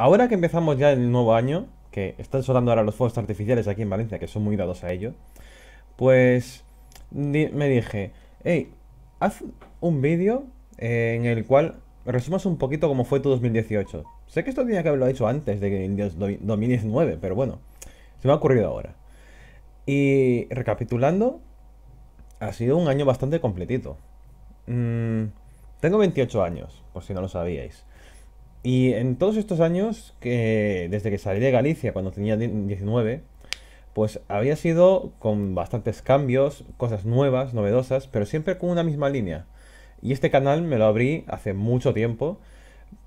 Ahora que empezamos ya el nuevo año, que están solando ahora los fuegos artificiales aquí en Valencia, que son muy dados a ello, pues me dije, hey, haz un vídeo eh, en el cual resumas un poquito cómo fue tu 2018. Sé que esto tenía que haberlo hecho antes de 2019, pero bueno, se me ha ocurrido ahora. Y recapitulando, ha sido un año bastante completito. Mm, tengo 28 años, por si no lo sabíais. Y en todos estos años, que desde que salí de Galicia, cuando tenía 19, pues había sido con bastantes cambios, cosas nuevas, novedosas, pero siempre con una misma línea. Y este canal me lo abrí hace mucho tiempo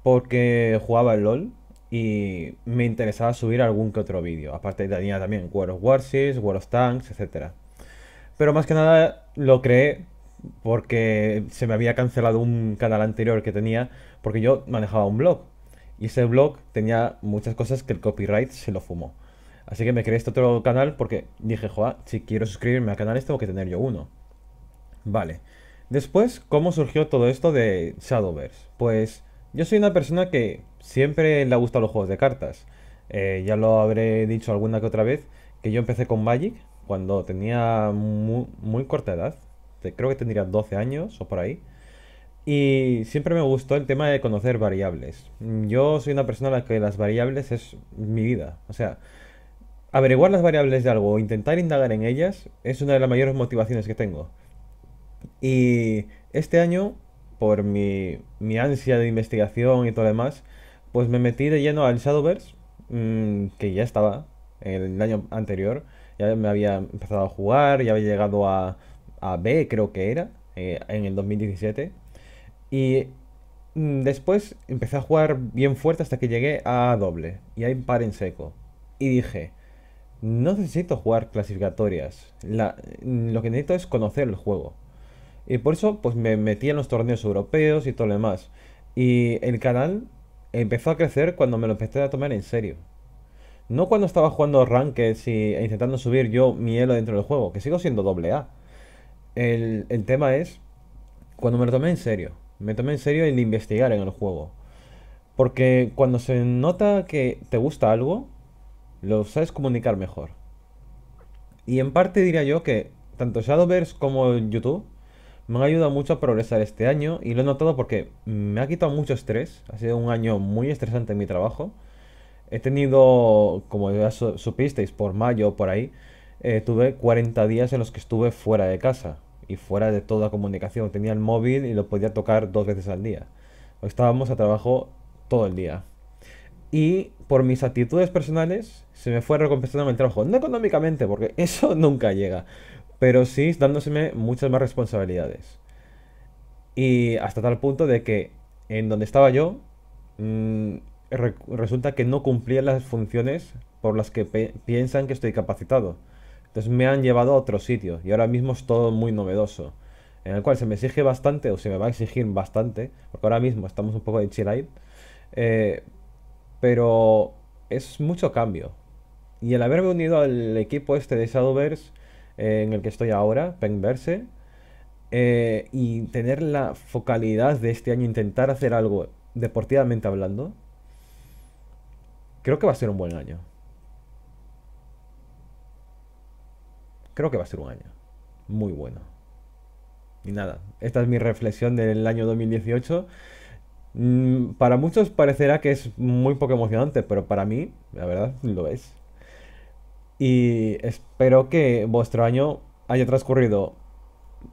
porque jugaba el LOL y me interesaba subir algún que otro vídeo. Aparte tenía también World of Warships, World of Tanks, etc. Pero más que nada lo creé porque se me había cancelado un canal anterior que tenía porque yo manejaba un blog. Y ese blog tenía muchas cosas que el copyright se lo fumó. Así que me creé este otro canal porque dije, joa, si quiero suscribirme a canales tengo que tener yo uno. Vale. Después, ¿cómo surgió todo esto de Shadowverse? Pues yo soy una persona que siempre le ha gustado los juegos de cartas. Eh, ya lo habré dicho alguna que otra vez, que yo empecé con Magic cuando tenía muy, muy corta edad. Creo que tendría 12 años o por ahí. Y siempre me gustó el tema de conocer variables. Mm, yo soy una persona a la que las variables es mi vida. O sea, averiguar las variables de algo o intentar indagar en ellas es una de las mayores motivaciones que tengo. Y este año, por mi, ansia de investigación y todo lo demás, pues me metí de lleno al Shadowverse, mm, que ya estaba el año anterior. Ya me había empezado a jugar, ya había llegado a, a B, creo que era, eh, en el 2017 y mm, después empecé a jugar bien fuerte hasta que llegué a doble y ahí impar en seco. Y dije, no necesito jugar clasificatorias, mm, lo que necesito es conocer el juego. Y por eso pues me metí en los torneos europeos y todo lo demás. Y el canal empezó a crecer cuando me lo empecé a tomar en serio. No cuando estaba jugando rankings e intentando subir yo mi elo dentro del juego, que sigo siendo doble A. El, el tema es cuando me lo tomé en serio me tomé en serio el investigar en el juego. Porque cuando se nota que te gusta algo, lo sabes comunicar mejor. Y en parte diría yo que tanto Shadowverse como YouTube me han ayudado mucho a progresar este año y lo he notado porque me ha quitado mucho estrés. Ha sido un año muy estresante en mi trabajo. He tenido, como ya supisteis, por mayo, por ahí, eh, tuve 40 días en los que estuve fuera de casa y fuera de toda comunicación. Tenía el móvil y lo podía tocar dos veces al día. Estábamos a trabajo todo el día. Y por mis actitudes personales se me fue recompensando el trabajo. No económicamente, porque eso nunca llega. Pero sí dándoseme muchas más responsabilidades. Y hasta tal punto de que en donde estaba yo, mm, resulta que no cumplía las funciones por las que piensan que estoy capacitado. Entonces me han llevado a otro sitio y ahora mismo es todo muy novedoso. En el cual se me exige bastante, o se me va a exigir bastante, porque ahora mismo estamos un poco de chill eh, pero es mucho cambio. Y el haberme unido al equipo este de Shadowverse, eh, en el que estoy ahora, Penverse, eh, y tener la focalidad de este año, intentar hacer algo deportivamente hablando, creo que va a ser un buen año. Creo que va a ser un año muy bueno. Y nada, esta es mi reflexión del año 2018. Mm, para muchos parecerá que es muy poco emocionante, pero para mí, la verdad, lo es. Y espero que vuestro año haya transcurrido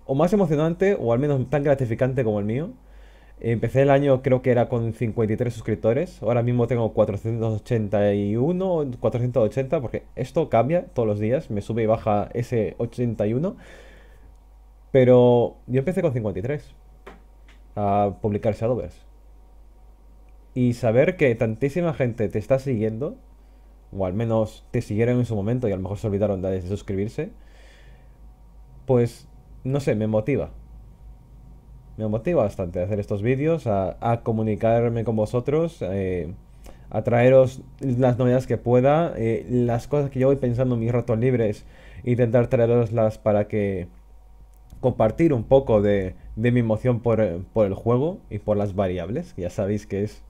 o más emocionante o al menos tan gratificante como el mío. Empecé el año creo que era con 53 suscriptores, ahora mismo tengo 481, 480, porque esto cambia todos los días, me sube y baja ese 81, pero yo empecé con 53 a publicar Shadowverse. Y saber que tantísima gente te está siguiendo, o al menos te siguieron en su momento y a lo mejor se olvidaron de suscribirse, pues no sé, me motiva me motiva bastante a hacer estos vídeos, a, comunicarme con vosotros, eh, a traeros las novedades que pueda, eh, las cosas que yo voy pensando en mis ratos libres, intentar traeroslas para que compartir un poco de, mi emoción por, el juego y por las variables, que ya sabéis que es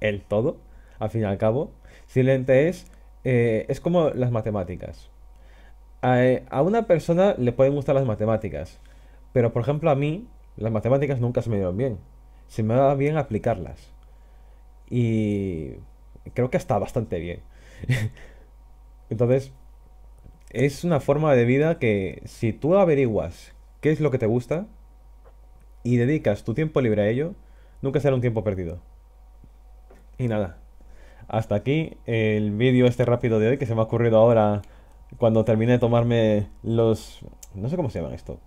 el todo, al fin y al cabo. Silente es, eh, es como las matemáticas. a una persona le pueden gustar las matemáticas, pero por ejemplo a mí las matemáticas nunca se me dieron bien. Se me daba bien aplicarlas. Y creo que hasta bastante bien. Entonces, es una forma de vida que si tú averiguas qué es lo que te gusta y dedicas tu tiempo libre a ello, nunca será un tiempo perdido. Y nada, hasta aquí el vídeo este rápido de hoy que se me ha ocurrido ahora cuando terminé de tomarme los... no sé cómo se llaman esto.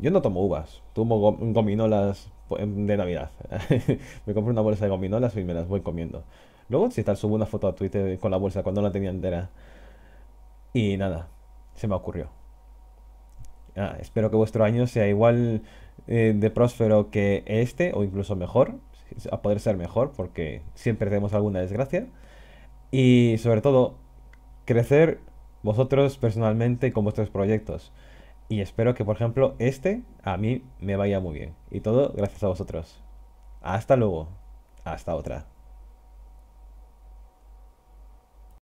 Yo no tomo uvas, tomo gominolas em, de Navidad. me compro una bolsa de gominolas y me las voy comiendo. Luego, si tal, subo una foto a Twitter con la bolsa cuando no la tenía entera. Y nada, se me ocurrió. Ah, espero que vuestro año sea igual eh, de próspero que este, o incluso mejor, a poder ser mejor, porque siempre tenemos alguna desgracia. Y sobre todo, crecer vosotros personalmente con vuestros proyectos. Y espero que, por ejemplo, este a mí me vaya muy bien. Y todo gracias a vosotros. Hasta luego. Hasta otra.